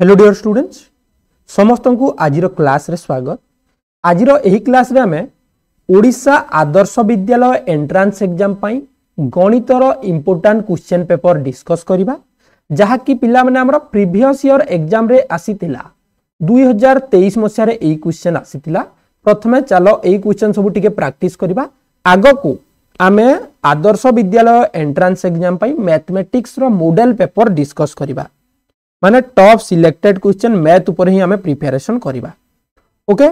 hello dear students समस्त को आज क्लास रे स्वागत आज क्लास रे आम ओडा आदर्श विद्यालय एंट्रान्स एग्जाम गणितर इम्पोर्टाट क्वेश्चन पेपर डिस्कस करवा जहाँकि पाने प्रिभस इयर एग्जाम आसी दुई हजार तेईस मसीह यही क्वेश्चन आसी प्रथम चलो यही क्वेश्चन सब टी प्राक्ट करवा आग को आम Adarsha Vidyalaya entrance exam mathematics model paper discuss करवा ମାନେ ଟପ୍ ସିଲେକ୍ଟେଡ୍ କ୍ୱେଶ୍ଚନ୍ ମ୍ୟାଥ୍ ଉପରେ ହିଁ ଆମେ ପ୍ରିପାରେସନ୍ କରିବା ଓକେ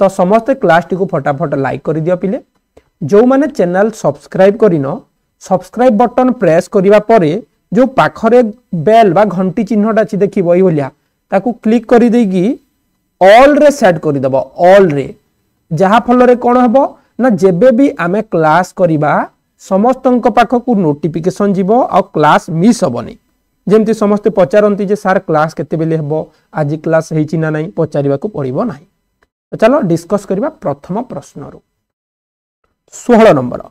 ତ ସମସ୍ତେ କ୍ଲାସ୍ଟିକୁ ଫଟାଫଟ ଲାଇକ୍ କରିଦିଅ ପିଲେ ଯେଉଁମାନେ ଚ୍ୟାନେଲ୍ ସବସ୍କ୍ରାଇବ୍ କରିନ ସବସ୍କ୍ରାଇବ୍ ବଟନ୍ ପ୍ରେସ୍ କରିବା ପରେ ଯେଉଁ ପାଖରେ ବେଲ୍ ବା ଘଣ୍ଟି ଚିହ୍ନଟା ଅଛି ଦେଖିବ ଏଇଭଳିଆ ତାକୁ କ୍ଲିକ୍ କରିଦେଇକି ଅଲ୍ରେ ସେଟ୍ କରିଦେବ ଅଲ୍ରେ ଯାହାଫଳରେ କ'ଣ ହେବ ନା ଯେବେ ବି ଆମେ କ୍ଲାସ୍ କରିବା ସମସ୍ତଙ୍କ ପାଖକୁ ନୋଟିଫିକେସନ୍ ଯିବ ଆଉ କ୍ଲାସ୍ ମିସ୍ ହେବନି ଯେମିତି ସମସ୍ତେ ପଚାରନ୍ତି ଯେ ସାର୍ କ୍ଲାସ୍ କେତେବେଳେ ହେବ ଆଜି କ୍ଲାସ୍ ହେଇଛି ନା ନାହିଁ ପଚାରିବାକୁ ପଡ଼ିବ ନାହିଁ ଚାଲ ଡିସ୍କସ୍ କରିବା ପ୍ରଥମ ପ୍ରଶ୍ନରୁ ଷୋହଳ ନମ୍ବର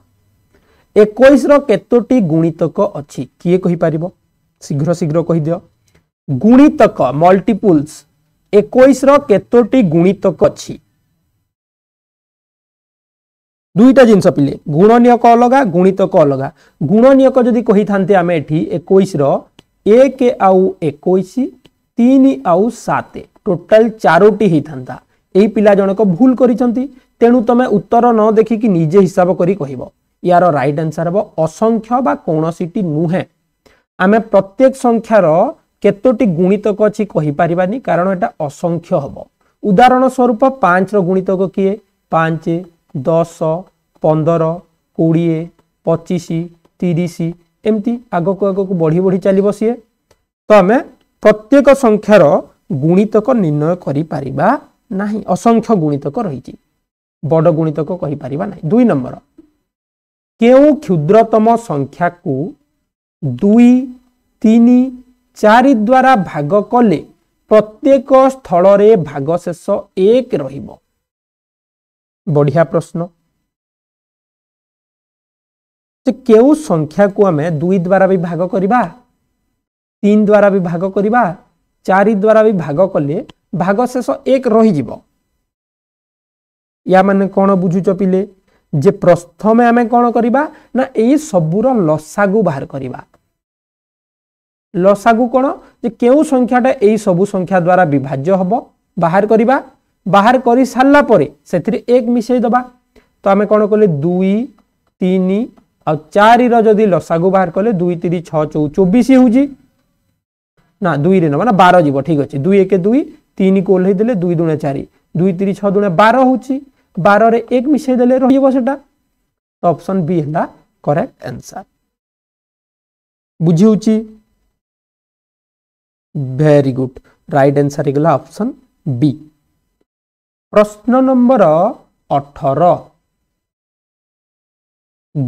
ଏକୋଇଶର କେତୋଟି ଗୁଣିତକ ଅଛି କିଏ କହିପାରିବ ଶୀଘ୍ର ଶୀଘ୍ର କହିଦିଅ ଗୁଣିତକ ମଲ୍ଟିପୁଲ୍ସ ଏକୋଇଶର କେତୋଟି ଗୁଣିତକ ଅଛି ଦୁଇଟା ଜିନିଷ ପିଲେ ଗୁଣନିୟକ ଅଲଗା ଗୁଣିତକ ଅଲଗା ଗୁଣନିୟକ ଯଦି କହିଥାନ୍ତେ ଆମେ ଏଠି ଏକୋଇଶର ଏକ ଆଉ ଏକୋଇଶ ତିନି ଆଉ ସାତ ଟୋଟାଲ ଚାରୋଟି ହେଇଥାନ୍ତା ଏହି ପିଲା ଜଣକ ଭୁଲ କରିଛନ୍ତି ତେଣୁ ତମେ ଉତ୍ତର ନ ଦେଖିକି ନିଜେ ହିସାବ କରି କହିବ ୟାର ରାଇଟ୍ ଆନ୍ସର ହେବ ଅସଂଖ୍ୟ ବା କୌଣସିଟି ନୁହେଁ ଆମେ ପ୍ରତ୍ୟେକ ସଂଖ୍ୟାର କେତୋଟି ଗୁଣିତକ ଅଛି କହିପାରିବାନି କାରଣ ଏଇଟା ଅସଂଖ୍ୟ ହେବ ଉଦାହରଣ ସ୍ୱରୂପ ପାଞ୍ଚର ଗୁଣିତକ କିଏ ପାଞ୍ଚ ଦଶ ପନ୍ଦର କୋଡ଼ିଏ ପଚିଶ ତିରିଶ ଏମିତି ଆଗକୁ ଆଗକୁ ବଢ଼ି ବଢ଼ି ଚାଲିବ ସିଏ ତ ଆମେ ପ୍ରତ୍ୟେକ ସଂଖ୍ୟାର ଗୁଣିତକ ନିର୍ଣ୍ଣୟ କରିପାରିବା ନାହିଁ ଅସଂଖ୍ୟ ଗୁଣିତକ ରହିଛି ବଡ଼ ଗୁଣିତକ କହିପାରିବା ନାହିଁ ଦୁଇ ନମ୍ବର କେଉଁ କ୍ଷୁଦ୍ରତମ ସଂଖ୍ୟାକୁ ଦୁଇ ତିନି ଚାରି ଦ୍ୱାରା ଭାଗ କଲେ ପ୍ରତ୍ୟେକ ସ୍ଥଳରେ ଭାଗଶେଷ ଏକ ରହିବ ବଢ଼ିଆ ପ୍ରଶ୍ନ ଯେ କେଉଁ ସଂଖ୍ୟାକୁ ଆମେ ଦୁଇ ଦ୍ୱାରା ବି ଭାଗ କରିବା ତିନି ଦ୍ୱାରା ବି ଭାଗ କରିବା ଚାରି ଦ୍ୱାରା ବି ଭାଗ କଲେ ଭାଗ ଶେଷ ଏକ ରହିଯିବ ୟା ମାନେ କ'ଣ ବୁଝୁଛ ପିଲେ ଯେ ପ୍ରଥମେ ଆମେ କ'ଣ କରିବା ନା ଏଇ ସବୁର ଲସାଗୁ ବାହାର କରିବା ଲସାଗୁ କ'ଣ ଯେ କେଉଁ ସଂଖ୍ୟାଟା ଏଇ ସବୁ ସଂଖ୍ୟା ଦ୍ୱାରା ବିଭାଜ୍ୟ ହେବ ବାହାର କରିବା ବାହାର କରିସାରିଲା ପରେ ସେଥିରେ ଏକ ମିଶାଇ ଦେବା ତ ଆମେ କ'ଣ କଲେ ଦୁଇ ତିନି ଆଉ ଚାରିର ଯଦି ଲସାଗୁ ବାହାର କଲେ ଦୁଇ ତିନି ଛଅ ଚଉ ଚବିଶ ହେଉଛି ନା ଦୁଇରେ ନେବା ନା ବାର ଯିବ ଠିକ୍ ଅଛି ଦୁଇ ଏକ ଦୁଇ ତିନିକୁ ଓହ୍ଲେଇ ଦେଲେ ଦୁଇ ଦୁଣେ ଚାରି ଦୁଇ ତିନି ଛଅ ଦୁଣେ ବାର ହେଉଛି ବାରରେ ଏକ ମିଶାଇ ଦେଲେ ରହିବ ସେଟା ତ ଅପସନ୍ ବି ହେଲା କରେକ୍ଟ ଆନ୍ସର ବୁଝି ହେଉଛି ଭେରି ଗୁଡ୍ ରାଇଟ୍ ଆନ୍ସର ହେଇଗଲା ଅପସନ୍ ବି ପ୍ରଶ୍ନ ନମ୍ବର ଅଠର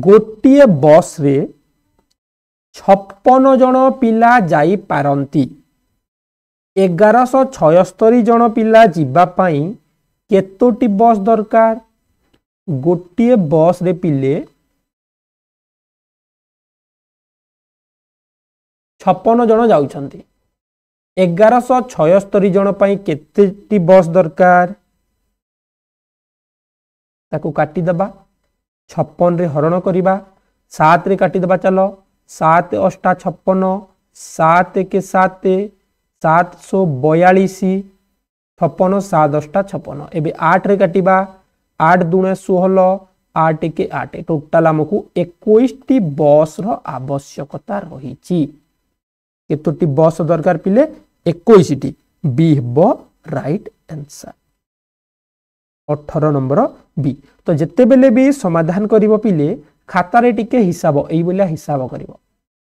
ଗୋଟିଏ ବସ୍ରେ ଛପନ ଜଣ ପିଲା ଯାଇପାରନ୍ତି ଏଗାରଶହ ଛୟସ୍ତରୀ ଜଣ ପିଲା ଯିବା ପାଇଁ କେତୋଟି ବସ୍ ଦରକାର ଗୋଟିଏ ବସ୍ରେ ପିଲେ ଛପନ ଜଣ ଯାଉଛନ୍ତି ଏଗାରଶହ ଛୟସ୍ତରୀ ଜଣ ପାଇଁ କେତେଟି ବସ୍ ଦରକାର ତାକୁ କାଟିଦେବା ଛପନରେ ହରଣ କରିବା ସାତରେ କାଟିଦେବା ଚାଲ ସାତ ଅଷ୍ଟା ଛପନ ସାତ କେ ସାତ ସାତଶହ ବୟାଳିଶ ଛପନ ସାତ ଅଷ୍ଟା ଛପନ ଏବେ ଆଠରେ କାଟିବା ଆଠ ଦୁଣେ ଷୋହଳ ଆଠ କେ ଆଠ ଟୋଟାଲ ଆମକୁ ଏକୋଇଶଟି ବସ୍ର ଆବଶ୍ୟକତା ରହିଛି କେତୋଟି ବସ୍ ଦରକାର ପିଲେ ଏକୋଇଶଟି ବି ହେବ ରାଇଟ୍ ଆନ୍ସର୍ ଅଠର ନମ୍ବର ବି ତ ଯେତେବେଳେ ବି ସମାଧାନ କରିବ ପିଲେ ଖାତାରେ ଟିକେ ହିସାବ ଏଇଭଳିଆ ହିସାବ କରିବ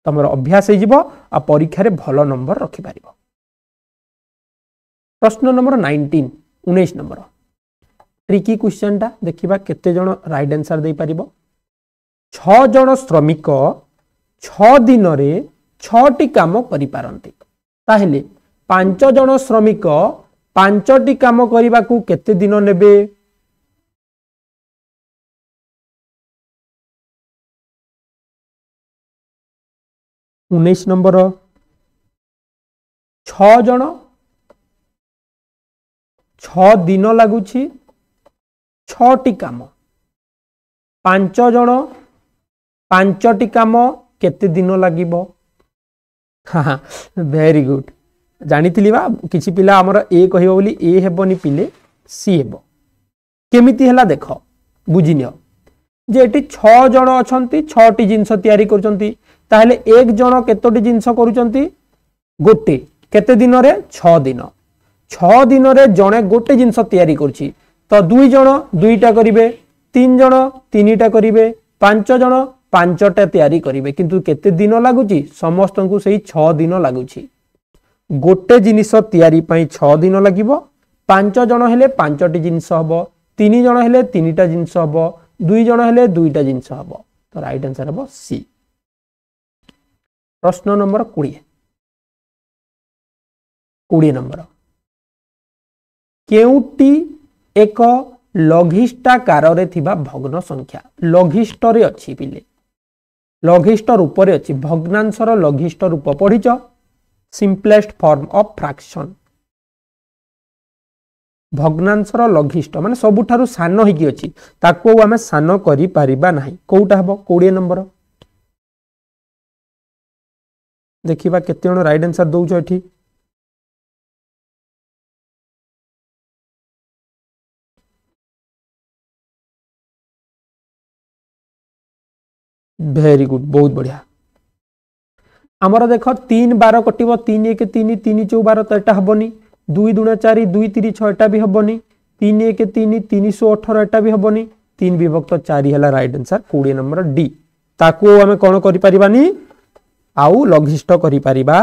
ତୁମର ଅଭ୍ୟାସ ହେଇଯିବ ଆଉ ପରୀକ୍ଷାରେ ଭଲ ନମ୍ବର ରଖିପାରିବ ପ୍ରଶ୍ନ ନମ୍ବର ନାଇଣ୍ଟିନ୍ ଉଣେଇଶ ନମ୍ବର ଟ୍ରିକି କ୍ୱେଶ୍ଚନଟା ଦେଖିବା କେତେ ଜଣ ରାଇଟ୍ ଆନ୍ସର ଦେଇପାରିବ ଛଅ ଜଣ ଶ୍ରମିକ ଛଅ ଦିନରେ ଛଅଟି କାମ କରିପାରନ୍ତି ତାହେଲେ ପାଞ୍ଚ ଜଣ ଶ୍ରମିକ ପାଞ୍ଚଟି କାମ କରିବାକୁ କେତେ ଦିନ ନେବେ ଉଣେଇଶ ନମ୍ବର ଛଅ ଜଣ ଛଅ ଦିନ ଲାଗୁଛି ଛଅଟି କାମ ପାଞ୍ଚ ଜଣ ପାଞ୍ଚଟି କାମ କେତେ ଦିନ ଲାଗିବ ଭେରି ଗୁଡ୍ ଜାଣିଥିଲି ବା କିଛି ପିଲା ଆମର ଏ କହିବ ବୋଲି ଏ ହେବନି ପିଲେ ସି ହେବ କେମିତି ହେଲା ଦେଖ ବୁଝିନିଅ ଯେ ଏଠି ଛଅ ଜଣ ଅଛନ୍ତି ଛଅଟି ଜିନିଷ ତିଆରି କରୁଛନ୍ତି ତାହେଲେ ଏକ ଜଣ କେତୋଟି ଜିନିଷ କରୁଛନ୍ତି ଗୋଟେ କେତେ ଦିନରେ ଛଅ ଦିନ ଛଅ ଦିନରେ ଜଣେ ଗୋଟେ ଜିନିଷ ତିଆରି କରୁଛି ତ ଦୁଇ ଜଣ ଦୁଇଟା କରିବେ ତିନି ଜଣ ତିନିଟା କରିବେ ପାଞ୍ଚ ଜଣ ପାଞ୍ଚଟା ତିଆରି କରିବେ କିନ୍ତୁ କେତେ ଦିନ ଲାଗୁଛି ସମସ୍ତଙ୍କୁ ସେଇ ଛଅ ଦିନ ଲାଗୁଛି ଗୋଟେ ଜିନିଷ ତିଆରି ପାଇଁ ଛଅ ଦିନ ଲାଗିବ ପାଞ୍ଚ ଜଣ ହେଲେ ପାଞ୍ଚଟି ଜିନିଷ ହେବ ତିନି ଜଣ ହେଲେ ତିନିଟା ଜିନିଷ ହେବ ଦୁଇ ଜଣ ହେଲେ ଦୁଇଟା ଜିନିଷ ହେବ ତ ରାଇଟ୍ ଆନ୍ସର ହେବ ସି ପ୍ରଶ୍ନ ନମ୍ବର କୋଡ଼ିଏ କୋଡ଼ିଏ ନମ୍ବର କେଉଁଟି ଏକ ଲଘିଷ୍ଠାକାରରେ ଥିବା ଭଗ୍ନ ସଂଖ୍ୟା ଲଘିଷ୍ଠରେ ଅଛି ପିଲେ ଲଘିଷ୍ଠ ରୂପରେ ଅଛି ଭଗ୍ନାଂଶର ଲଘିଷ୍ଠ ରୂପ ପଢ଼ିଛ simplest form of fraction ভগ্নাংশৰ লঘিষ্ঠ মানে সবুঠাৰ সানো হ'কি আছে তাকক আমি সানো কৰি পৰিবা নাই কোটা হ'ব 20 নম্বৰ দেখিবা কিতিজন ৰাইট আনসার দওচ এঠী ভেরি গুড বহুত বঢ়িয়া ଆମର ଦେଖ ତିନି ବାର କଟିବ ତିନି ଏକ ତିନି ତିନି ଚଉ ବାର ତ ଏଟା ହେବନି ଦୁଇ ଦୁଣା ଚାରି ଦୁଇ ତିରି ଛଅ ଏଟା ବି ହେବନି ତିନି ଏକ ତିନି ତିନିଶହ ଅଠର ଏଟା ବି ହେବନି ତିନି ବିଭକ୍ତ ଚାରି ହେଲା ରାଇଟ୍ ଆନ୍ସର୍ କୋଡ଼ିଏ ନମ୍ବର ଡି ତାକୁ ଆମେ କ'ଣ କରିପାରିବାନି ଆଉ ଲଘିଷ୍ଠ କରିପାରିବା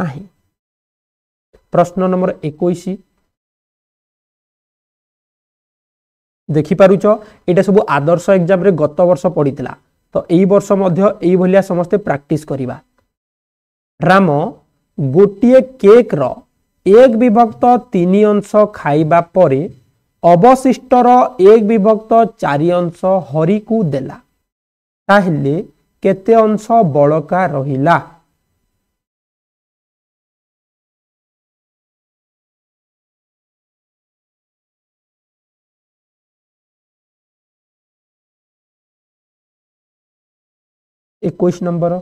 ନାହିଁ ପ୍ରଶ୍ନ ନମ୍ବର ଏକୋଇଶ ଦେଖିପାରୁଛ ଏଇଟା ସବୁ ଆଦର୍ଶ ଏକ୍ଜାମ୍ରେ ଗତ ବର୍ଷ ପଡ଼ିଥିଲା ତ ଏଇ ବର୍ଷ ମଧ୍ୟ ଏଇଭଳିଆ ସମସ୍ତେ ପ୍ରାକ୍ଟିସ୍ କରିବା ରାମ ଗୋଟିଏ କେକ୍ର ଏକ ବିଭକ୍ତ ତିନି ଅଂଶ ଖାଇବା ପରେ ଅବଶିଷ୍ଟର ଏକ ବିଭକ୍ତ ଚାରି ଅଂଶ ହରିକୁ ଦେଲା ତାହେଲେ କେତେ ଅଂଶ ବଳକା ରହିଲା ଏକୋଇଶ ନମ୍ବର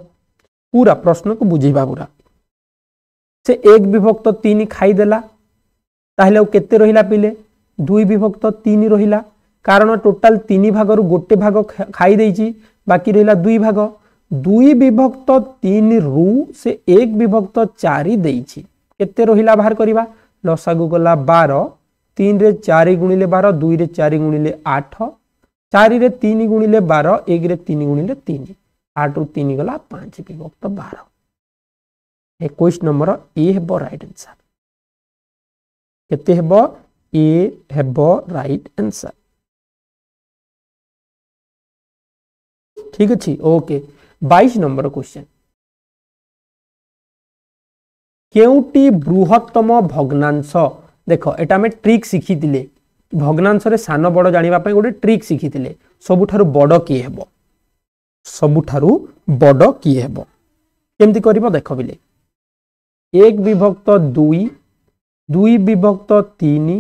पूरा प्रश्न को बुझीबा पूरा से एक विभक्त तीन खाईदेला ତାହେଲେ ଆଉ କେତେ ରହିଲା ପିଲେ ଦୁଇ ବିଭକ୍ତ ତିନି ରହିଲା କାରଣ ଟୋଟାଲ ତିନି ଭାଗରୁ ଗୋଟେ ଭାଗ ଖାଇଦେଇଛି ବାକି ରହିଲା ଦୁଇ ଭାଗ ଦୁଇ ବିଭକ୍ତ ତିନିରୁ ସେ ଏକ ବିଭକ୍ତ ଚାରି ଦେଇଛି କେତେ ରହିଲା ବାହାର କରିବା ଲସାଗୁ ଗଲା ବାର ତିନିରେ ଚାରି ଗୁଣିଲେ ବାର ଦୁଇରେ ଚାରି ଗୁଣିଲେ ଆଠ ଚାରିରେ ତିନି ଗୁଣିଲେ ବାର ଏକରେ ତିନି ଗୁଣିଲେ ତିନି आठ रु तीन गला पाँच विभक्त बारह क्वेश्चन नंबर ए हे रईट आंसर केते हे ए हे रईट आंसर ठीक अच्छे ओके बैश नंबर क्वेश्चन কেউটি बृहत्तम भग्नांश देख এটা আমি ট্রিক শিখিলে ভগ্নাংশরে সান বড় জাঁয়া গোটে ট্রিক শিখিলে সবুঠার বড় কি হব ସବୁଠାରୁ ବଡ଼ କିଏ ହେବ କେମିତି କରିବ ଦେଖ ବିଲେ ଏକ ବିଭକ୍ତ ଦୁଇ ଦୁଇ ବିଭକ୍ତ ତିନି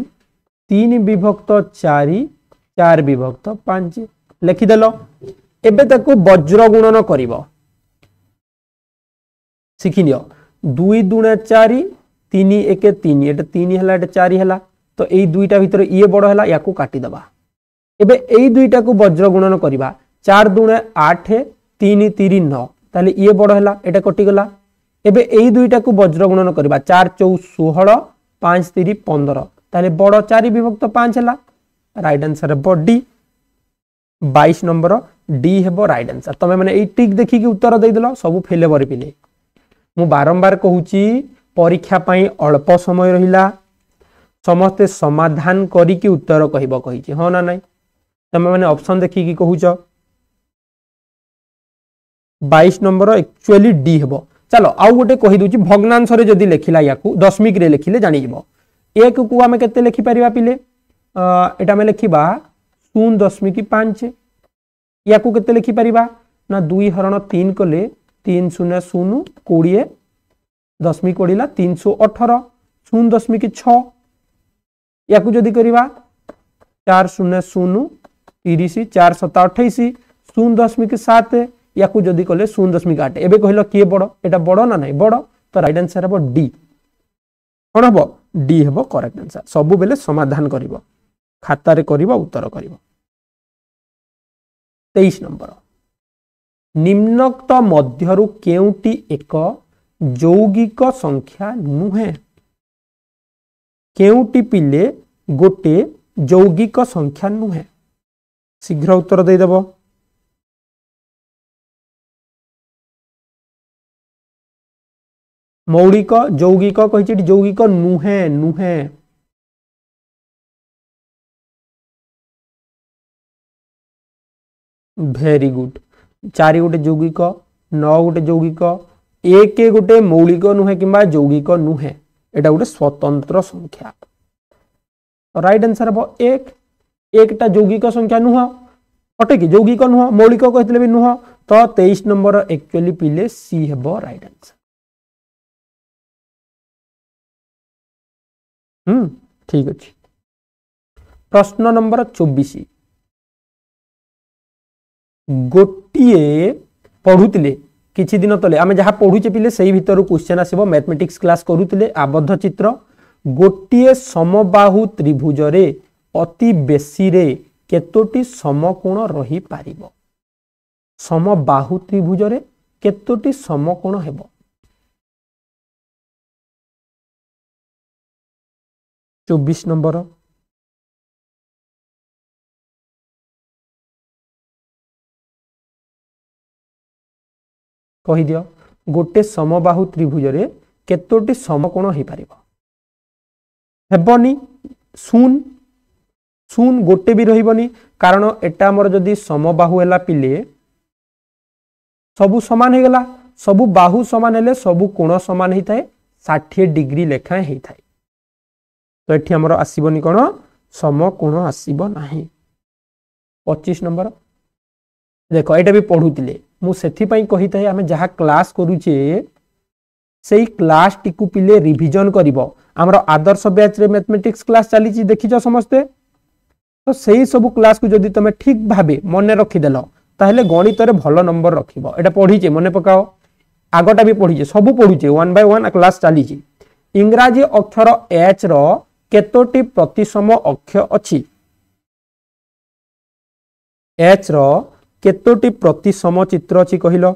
ତିନି ବିଭକ୍ତ ଚାରି ଚାରି ବିଭକ୍ତ ପାଞ୍ଚ ଲେଖିଦେଲ ଏବେ ତାକୁ ବଜ୍ର ଗୁଣନ କରିବ ଶିଖିନିଅ দুই দুণে চারি তিন একে তিন এটা তিন হল এটা চারি হল তো এই দুইটা ভিতরে ইয়ে বড় হল ইয়াকু কাটিদেবা এবে এই দুইটাকু বজ্র গুণন করিবা চার দুণে আঠ তিন তিরি ন তাহলে ইয়ে বড় হল এটা কটিগলা এবে এই দুইটাকে বজ্র গুণন করা চার চৌ ষোহল পাঁচ তিরি পনের তাহলে বড় চারি বিভক্ত পাঁচ হল রাইট আনসার হব ডি বাইশ নম্বর ডি হব রাইট আনসার তুমি মানে এই টিক দেখিকি উত্তর দিয়েদেল সবু ফেলে বরিপিলে মু বারম্বার কুচি পরীক্ষা পাই অল্প সময় রহিলা ସମସ୍ତେ ସମାଧାନ କରିକି ଉତ୍ତର କହିବ କହିଛି ହଁ ନା ନାହିଁ ତମେମାନେ ଅପସନ୍ ଦେଖିକି କହୁଛ बैश नंबर एक्चुअली डी हे चलो आउ गोटे कहीदेगी भग्नांश रि लिखला या दशमिक लिखिले जान एक को आम के लिखिपर पे यहाँ लिखा शून दशमिक पांच या लिखिपर ना दुई हरण तीन कले तीन शून्य शून कोड़े दशमिक पड़ा तीन शो अठर शून दशमिक छू जदि कर चार शून्य शून तीस चार शता अठाई शून दशमिक सात ୟାକୁ ଯଦି କଲେ ଶୂନ ଦଶମିକ ଆଠ ଏବେ କହିଲ କିଏ ବଡ଼ ଏଇଟା ବଡ଼ ନା ନାହିଁ ବଡ଼ ତ ରାଇଟ୍ ଆନ୍ସର ହେବ ଡି କ'ଣ ହେବ ଡି ହେବ କରେକ୍ଟ ଆନ୍ସର ସବୁବେଳେ ସମାଧାନ କରିବ ଖାତାରେ କରିବ ଉତ୍ତର କରିବ ତେଇଶ ନମ୍ବର ନିମ୍ନକ୍ତ ମଧ୍ୟରୁ କେଉଁଟି ଏକ ଯୌଗିକ ସଂଖ୍ୟା ନୁହେଁ କେଉଁଟି ପିଲେ ଗୋଟେ ଯୌଗିକ ସଂଖ୍ୟା ନୁହେଁ ଶୀଘ୍ର ଉତ୍ତର ଦେଇଦେବ मौलिक जौगिक कही जौगिक नुहे नुहे भेरी गुड चार गोटे जौगिक न गोटे जौगिक एक गोटे मौलिक नुहे कि जौगिक नुहे यहाँ गोटे स्वतंत्र संख्या राइट आंसर हम एक एकटा जौगिक संख्या नुह अटे कि जौगिक नुह मौलिक कहते भी नुह तो तेईस नंबर एक्चुअली पीले सी हम रईट आंसर ହୁଁ ଠିକ୍ ଅଛି ପ୍ରଶ୍ନ ନମ୍ବର ଚବିଶ ଗୋଟିଏ ପଢ଼ୁଥିଲେ କିଛି ଦିନ ତଳେ ଆମେ ଯାହା ପଢ଼ୁଛେ ପିଲେ ସେଇ ଭିତରୁ କ୍ୱେଶ୍ଚିନ୍ ଆସିବ ମ୍ୟାଥମେଟିକ୍ସ କ୍ଲାସ୍ କରୁଥିଲେ ଆବଦ୍ଧ ଚିତ୍ର ଗୋଟିଏ ସମବାହୁ ତ୍ରିଭୁଜରେ ଅତି ବେଶୀରେ କେତୋଟି ସମକୋଣ ରହିପାରିବ ସମବାହୁ ତ୍ରିଭୁଜରେ କେତୋଟି ସମକୋଣ ହେବ ଚବିଶ ନମ୍ବର କହିଦିଅ ଗୋଟେ ସମବାହୁ ତ୍ରିଭୁଜରେ କେତୋଟି ସମକୋଣ ହେଇପାରିବ ହେବନି ଶୂନ ଶୂନ ଗୋଟେ ବି ରହିବନି କାରଣ ଏଟା ଆମର ଯଦି ସମବାହୁ ହେଲା ପିଲେ ସବୁ ସମାନ ହେଇଗଲା ସବୁ ବାହୁ ସମାନ ହେଲେ ସବୁ କୋଣ ସମାନ ହେଇଥାଏ ଷାଠିଏ ଡିଗ୍ରୀ ଲେଖାଏଁ ହେଇଥାଏ ତ ଏଠି ଆମର ଆସିବନି କ'ଣ ସମକୋଣ ଆସିବ ନାହିଁ ପଚିଶ ନମ୍ବର ଦେଖ ଏଇଟା ବି ପଢ଼ୁଥିଲେ ମୁଁ ସେଥିପାଇଁ କହିଥାଏ ଆମେ ଯାହା କ୍ଲାସ୍ କରୁଛେ ସେଇ କ୍ଲାସ୍ଟିକୁ ପିଲେ ରିଭିଜନ୍ କରିବ ଆମର ଆଦର୍ଶ ବ୍ୟାଚ୍ରେ ମ୍ୟାଥମେଟିକ୍ସ କ୍ଲାସ୍ ଚାଲିଛି ଦେଖିଛ ସମସ୍ତେ ତ ସେଇ ସବୁ କ୍ଲାସ୍କୁ ଯଦି ତମେ ଠିକ୍ ଭାବେ ମନେ ରଖିଦେଲ ତାହେଲେ ଗଣିତରେ ଭଲ ନମ୍ବର ରଖିବ ଏଇଟା ପଢ଼ିଛେ ମନେ ପକାଅ ଆଗଟା ବି ପଢ଼ିଛେ ସବୁ ପଢ଼ୁଛେ ୱାନ୍ ବାଇ ୱାନ୍ କ୍ଲାସ୍ ଚାଲିଛି ଇଂରାଜୀ ଅକ୍ଷର ଏଚ୍ର କେତୋଟି ପ୍ରତିସମ ଅକ୍ଷ ଅଛି ଏଚ୍ର କେତୋଟି ପ୍ରତିସମ ଚିତ୍ର ଅଛି କହିଲ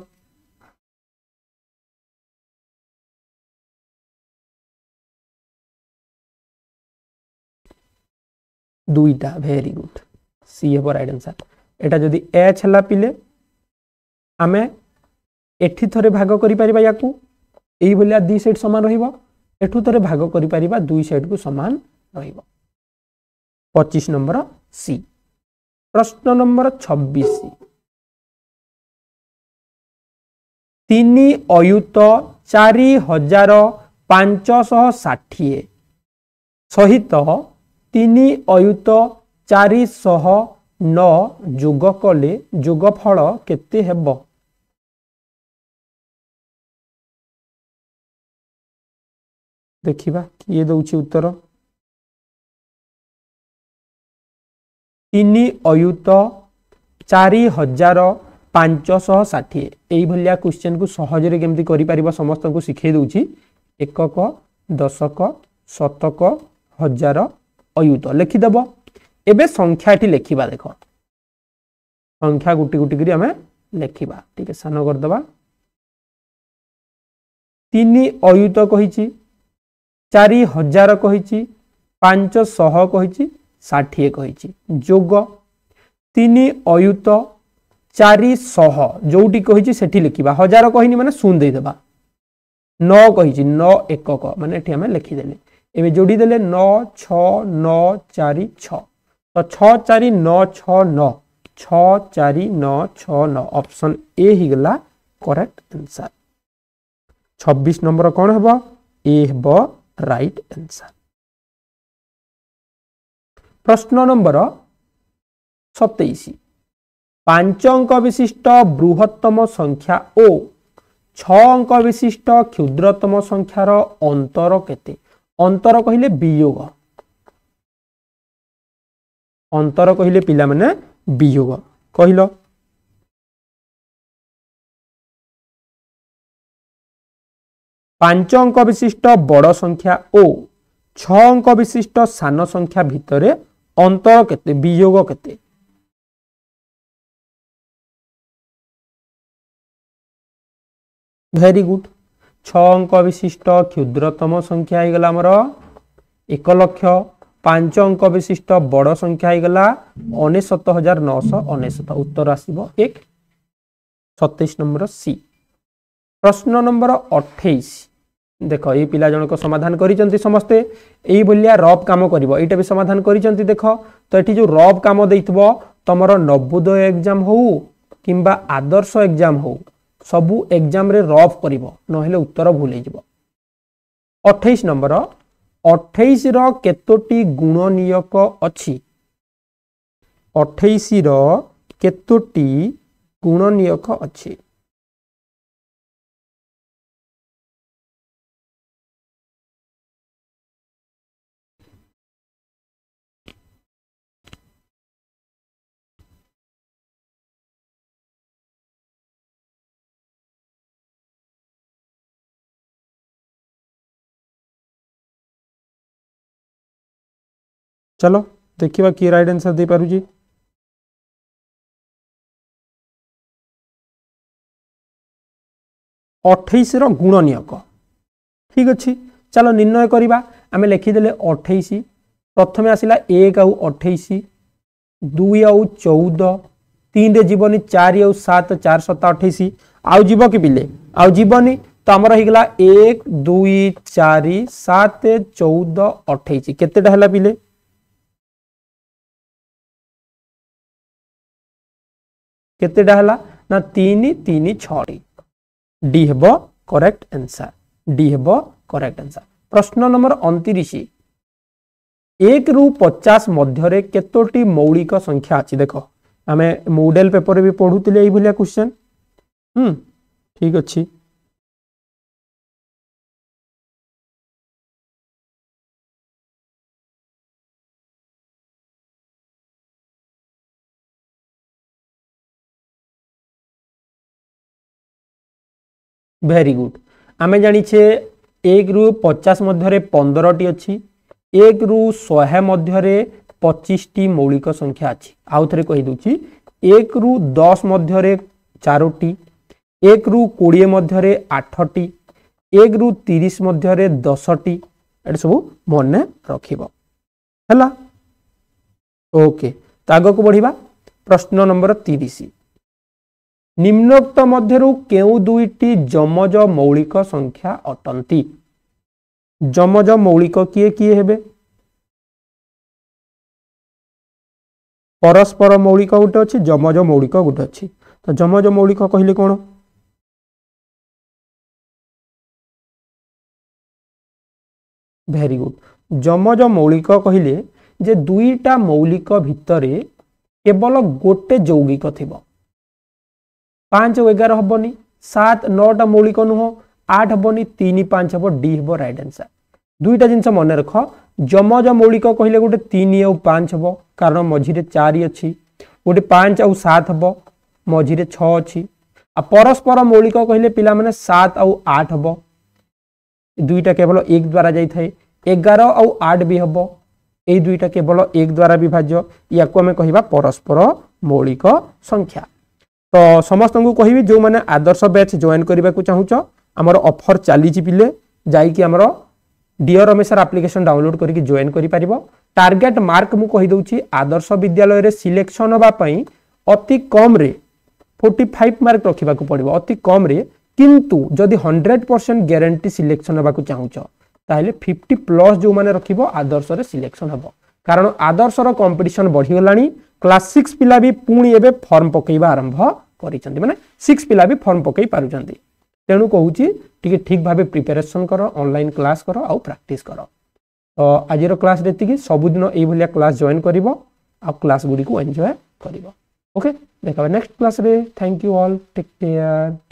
ଦୁଇଟା ଭେରି ଗୁଡ୍ ସି ହେବ ରାଇଟ୍ ଆନ୍ସାର୍ ଏଇଟା ଯଦି ଏଚ୍ ହେଲା ପିଲେ ଆମେ ଏଠି ଥରେ ଭାଗ କରିପାରିବା ୟାକୁ ଏଇଭଳିଆ ଦୁଇ ସାଇଡ଼୍ ସମାନ ରହିବ ଏଠୁ ଥରେ ଭାଗ କରିପାରିବା ଦୁଇ ସାଇଡ଼କୁ ସମାନ ରହିବ ପଚିଶ ନମ୍ବର ସି ପ୍ରଶ୍ନ ନମ୍ବର ଛବିଶ ତିନି ଅୟୁତ ଚାରି ହଜାର ପାଞ୍ଚଶହ ଷାଠିଏ ସହିତ ତିନି ଅୟୁତ ଚାରିଶହ ନଅ ଯୋଗ କଲେ ଯୋଗଫଳ କେତେ ହେବ ଦେଖିବା କିଏ ଦେଉଛି ଉତ୍ତର ତିନି ଅୟୁତ ଚାରି ହଜାର ପାଞ୍ଚଶହ ଷାଠିଏ ଏଇଭଳିଆ କ୍ୱେଶ୍ଚିନ୍କୁ ସହଜରେ କେମିତି କରିପାରିବ ସମସ୍ତଙ୍କୁ ଶିଖେଇ ଦେଉଛି ଏକକ ଦଶକ ଶତକ ହଜାର ଅୟୁତ ଲେଖିଦେବ ଏବେ ସଂଖ୍ୟାଟି ଲେଖିବା ଦେଖ ସଂଖ୍ୟା ଗୋଟି ଗୋଟି କରି ଆମେ ଲେଖିବା ଟିକେ ସାନ କରିଦେବା ତିନି ଅୟୁତ କହିଛି চারি হাজার কী পাঁচশহ কী ষাঠিয়ে কী যোগ তিন অয়ুত চারিশহ যেটি কী সেটি লিখবা হাজার কহিনি মানে শূন্য দেবা ন কী ন একক মানে এটি আমি লিখিদেলে এবে যোড়ি দেলে ন ছ ন চারি ছ তো ছ চারি ন ছ ন ছ চারি ন ছ ন অপশন এ হইগলা করেক্ট আনসার ছবিশ নম্বর কোণ হব এ হব ରାଇଟ୍ ଏନ୍ସର ପ୍ରଶ୍ନ ନମ୍ବର ସତେଇଶ ପାଞ୍ଚ ଅଙ୍କ ବିଶିଷ୍ଟ ବୃହତ୍ତମ ସଂଖ୍ୟା ଓ ଛଅ ଅଙ୍କ ବିଶିଷ୍ଟ କ୍ଷୁଦ୍ରତମ ସଂଖ୍ୟାର ଅନ୍ତର କେତେ ଅନ୍ତର କହିଲେ ବିୟୋଗ ଅନ୍ତର କହିଲେ ପିଲାମାନେ ବିୟୋଗ କହିଲ ପାଞ୍ଚ ଅଙ୍କ ବିଶିଷ୍ଟ ବଡ଼ ସଂଖ୍ୟା ଓ ଛଅ ଅଙ୍କ ବିଶିଷ୍ଟ ସାନ ସଂଖ୍ୟା ଭିତରେ ଅନ୍ତର କେତେ ବିଯୋଗ କେତେ ভেরি গুড ছ অঙ্ক বিশিষ্ট ক্ষুদ্রতম সংখ্যা হয়ে আমার এক লক্ষ পাঁচ অঙ্ক বিশিষ্ট বড় সংখ্যা হয়ে অনেশত হাজার নশ অনেশত উত্তর আসব এক সতেইশ নম্বর সি প্রশ্ন নম্বর অঠেইশ ଦେଖ ଏଇ ପିଲା ଜଣକ ସମାଧାନ କରିଛନ୍ତି ସମସ୍ତେ ଏଇ ଭଳିଆ ରବ କାମ କରିବ ଏଇଟା ବି ସମାଧାନ କରିଛନ୍ତି ଦେଖ ତ ଏଠି ଯେଉଁ ରବ କାମ ଦେଇଥିବ ତମର ନବୋଦୟ ଏକ୍ଜାମ ହଉ କିମ୍ବା ଆଦର୍ଶ ଏକ୍ଜାମ ହଉ ସବୁ ଏକ୍ଜାମରେ ରଫ କରିବ ନହେଲେ ଉତ୍ତର ଭୁଲ ହେଇଯିବ ଅଠେଇଶ ନମ୍ବର ଅଠେଇଶର କେତୋଟି ଗୁଣ ନିୟକ ଅଛି ଅଠେଇଶର କେତୋଟି ଗୁଣ ନିୟକ ଅଛି ଚାଲ ଦେଖିବା କିଏ ରାଇଟ୍ ଆନ୍ସର୍ ଦେଇପାରୁଛି ଅଠେଇଶର ଗୁଣ ନିୟକ ଠିକ୍ ଅଛି ଚାଲ ନିର୍ଣ୍ଣୟ କରିବା ଆମେ ଲେଖିଦେଲେ ଅଠେଇଶ ପ୍ରଥମେ ଆସିଲା ଏକ ଆଉ ଅଠେଇଶ ଦୁଇ ଆଉ ଚଉଦ ତିନିରେ ଯିବନି ଚାରି ଆଉ ସାତ ଚାରି ସତ ଅଠେଇଶ ଆଉ ଯିବ କି ପିଲେ ଆଉ ଯିବନି ତ ଆମର ହେଇଗଲା ଏକ ଦୁଇ ଚାରି ସାତ ଚଉଦ ଅଠେଇଶ କେତେଟା ହେଲା ପିଲେ केतटा ना तीन प्रश्न नंबर अंतीश एक रु पचास कतोटी मौलिक संख्या अच्छी देख आम मोडेल पेपर भी पढ़ू थे ये क्वेश्चन हम्म ठीक अच्छे ভেরি গুড আমি জানিছে একরু পচাশ মধ্যে পনেরটি অছি একরু শহে মধ্যে পঁচিশটি মৌলিক সংখ্যা আছে আউথরে কহিদি একরু দশ মধ্যে চারোটি একরু কোড়িয়ে মধ্যে আঠটি একরু তিরিশ মধ্যে দশটি এটা সব মনে রাখব হল ওকে তো আগক বড়া প্রশ্ন নম্বর তিরিশ ନିମ୍ନୋକ୍ତ ମଧ୍ୟରୁ କେଉଁ ଦୁଇଟି ଯମଜ ମୌଳିକ ସଂଖ୍ୟା ଅଟନ୍ତି ଯମଜ ମୌଳିକ କିଏ କିଏ ହେବେ ପରସ୍ପର ମୌଳିକ ଗୋଟେ ଅଛି ଯମଜ ମୌଳିକ ଗୋଟେ ଅଛି ତ ଯମଜ ମୌଳିକ କହିଲେ କ'ଣ ଭେରି ଗୁଡ୍ ଯମଜ ମୌଳିକ କହିଲେ ଯେ ଦୁଇଟା ମୌଳିକ ଭିତରେ କେବଳ ଗୋଟେ ଯୌଗିକ ଥିବ ପାଞ୍ଚ ଏଗାର ହେବନି ସାତ ନଅଟା ମୌଳିକ ନୁହଁ ଆଠ ହେବନି ତିନି ପାଞ୍ଚ ହେବ ଡି ହେବ ରାଇଟ୍ ଆନ୍ସର୍ ଦୁଇଟା ଜିନିଷ ମନେ ରଖ ଯମଜ ମୌଳିକ କହିଲେ ଗୋଟେ ତିନି ଆଉ ପାଞ୍ଚ ହେବ କାରଣ ମଝିରେ ଚାରି ଅଛି ଗୋଟେ ପାଞ୍ଚ ଆଉ ସାତ ହେବ ମଝିରେ ଛଅ ଅଛି ଆଉ ପରସ୍ପର ମୌଳିକ କହିଲେ ପିଲାମାନେ ସାତ ଆଉ ଆଠ ହେବ ଦୁଇଟା କେବଳ ଏକ ଦ୍ୱାରା ଯାଇଥାଏ ଏଗାର ଆଉ ଆଠ ବି ହେବ এই দুইটা কেবল এক দ্বারা বিভাজ্য ইয়াকু আমি কহবা পরস্পর মৌলিক সংখ্যা ତ ସମସ୍ତଙ୍କୁ କହିବି ଯେଉଁମାନେ ଆଦର୍ଶ ବ୍ୟାଚ୍ ଜଏନ୍ କରିବାକୁ ଚାହୁଁଛ ଆମର ଅଫର୍ ଚାଲିଛି ପିଲେ ଯାଇକି ଆମର ଡିଅର୍ ରମେଶର ଆପ୍ଲିକେସନ୍ ଡାଉନଲୋଡ୍ କରିକି ଜଏନ୍ କରିପାରିବ ଟାର୍ଗେଟ୍ ମାର୍କ ମୁଁ କହିଦେଉଛି ଆଦର୍ଶ ବିଦ୍ୟାଳୟରେ ସିଲେକ୍ସନ୍ ହେବା ପାଇଁ ଅତି କମ୍ରେ ଫୋର୍ଟି ଫାଇଭ୍ ମାର୍କ ରଖିବାକୁ ପଡ଼ିବ ଅତି କମ୍ରେ କିନ୍ତୁ ଯଦି ହଣ୍ଡ୍ରେଡ଼ ପରସେଣ୍ଟ ଗ୍ୟାରେଣ୍ଟି ସିଲେକ୍ସନ୍ ହେବାକୁ ଚାହୁଁଛ ତାହେଲେ ଫିଫ୍ଟି ପ୍ଲସ୍ ଯେଉଁମାନେ ରଖିବ ଆଦର୍ଶରେ ସିଲେକ୍ସନ୍ ହେବ কারণ আদর্শর কম্পিটিশন বড়িগলা ক্লাস সিক্স পিলা বি পুঁ এবে ফর্ম পকাইবা আরম্ভ করেছেন মানে সিক্স পিলা বি ফর্ম পকাই পুজোর তেমন কুচি টিকি ঠিক ভাবে প্রিপারেসন কর অনলাইন ক্লাস কর আউ প্রাকটিস কর তো আজির ক্লাস এতিকি সবুদিন এইভাবে ক্লাস জয়েন করব আ্লাস গুড়ি এনজয় করব ওকে দেখা নেক্সট ক্লাসে thank you all take care